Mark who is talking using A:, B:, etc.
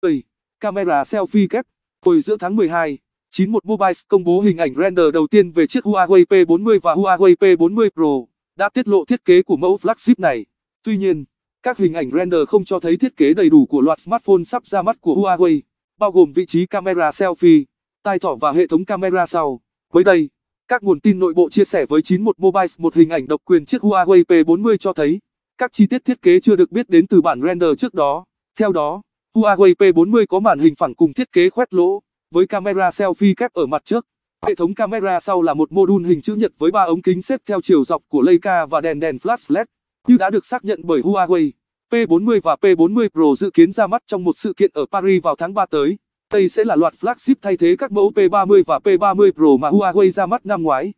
A: Ây, camera selfie kép. Hồi giữa tháng 12, 91 Mobiles công bố hình ảnh render đầu tiên về chiếc Huawei P40 và Huawei P40 Pro, đã tiết lộ thiết kế của mẫu flagship này. Tuy nhiên, các hình ảnh render không cho thấy thiết kế đầy đủ của loạt smartphone sắp ra mắt của Huawei, bao gồm vị trí camera selfie, tai thỏ và hệ thống camera sau. Mới đây, các nguồn tin nội bộ chia sẻ với 91 Mobiles một hình ảnh độc quyền chiếc Huawei P40 cho thấy các chi tiết thiết kế chưa được biết đến từ bản render trước đó. Theo đó, Huawei P40 có màn hình phẳng cùng thiết kế khoét lỗ, với camera selfie kép ở mặt trước. Hệ thống camera sau là một mô đun hình chữ nhật với ba ống kính xếp theo chiều dọc của Leica và đèn đèn flash LED, như đã được xác nhận bởi Huawei. P40 và P40 Pro dự kiến ra mắt trong một sự kiện ở Paris vào tháng 3 tới. Đây sẽ là loạt flagship thay thế các mẫu P30 và P30 Pro mà Huawei ra mắt năm ngoái.